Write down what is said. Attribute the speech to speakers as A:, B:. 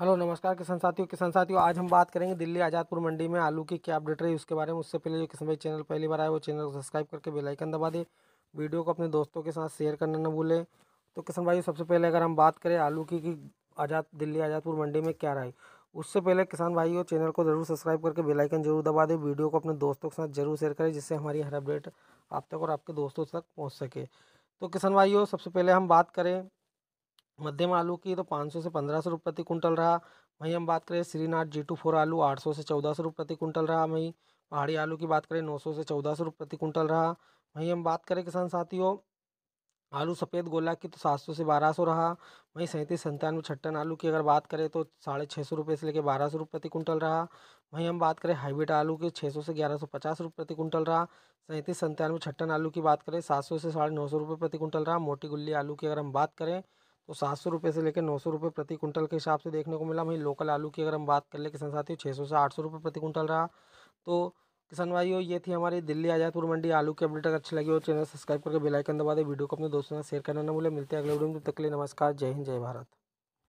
A: hello नमस्कार किसान साथियों किसान साथियों आज हम बात करेंगे दिल्ली आज़ादपुर मंडी में आलू की क्या अपडेट रही उसके बारे में उससे पहले जो किसान भाई चैनल पहली बार आए वो चैनल को सब्सक्राइब करके बेलाइकन दबा दे वीडियो को अपने दोस्तों के साथ शेयर करना ना भूलें तो किसान भाई सबसे पहले अगर हम बात करें आलू की आज़ाद दिल्ली आज़ादपुर मंडी में क्या रही उससे पहले किसान भाइयों चैनल को ज़रूर सब्सक्राइब करके बेलाइकन जरूर दबा दें वीडियो को अपने दोस्तों के साथ जरूर शेयर करें जिससे हमारी हर अपडेट आप तक और आपके दोस्तों तक पहुँच सके तो किसान भाइयों सबसे पहले हम बात करें मध्यम आलू की तो पाँच सौ से पंद्रह सौ रुपये प्रति कुंटल रहा वहीं हम बात करें श्रीनाथ जी टू फोर आलू आठ सौ से चौदह सौ रुपये प्रति कुंटल रहा वहीं पहाड़ी आलू की बात करें नौ सौ से चौदह सौ रुपये प्रति कुंटल रहा वहीं हम बात करें किसान साथियों आलू सफ़ेद गोला की तो सात सौ से बारह सौ रहा वहीं सैंतीस संतानवे छट्टन आलू की अगर बात करें तो साढ़े छः सौ रुपये से लेकर बारह सौ रुपये प्रति कुंटल रहा वहीं हम बात करें हाईब्रिड आलू के छः सौ से ग्यारह सौ पचास रुपये प्रति कुंटल रहा सैंतीस संतानवे छट्टन आलू की बात करें सात सौ से साढ़े नौ सौ रुपये प्रति कुंटल रहा मोटी गुल्ली आलू की अगर हम बात करें तो सात सौ रुपये से लेकर नौ सौ रुपये प्रति कुंटल के हिसाब से देखने को मिला वहीं लोकल आलू की अगर हम बात कर ले किसान साथियों छः सौ से आठ सौ रुपये प्रति कुंटल रहा तो किसान भाइयों ये थी हमारी दिल्ली आजादपुर मंडी आलू की अपडेट अगर अच्छी लगी हो तो चैनल सब्सक्राइब करके बेल आइकन दबा दे वीडियो को अपने दोस्तों से शेयर करना ना भूले मिलते हैं अगले वीडियो में तब तक के लिए नमस्कार जय हिंद जय भारत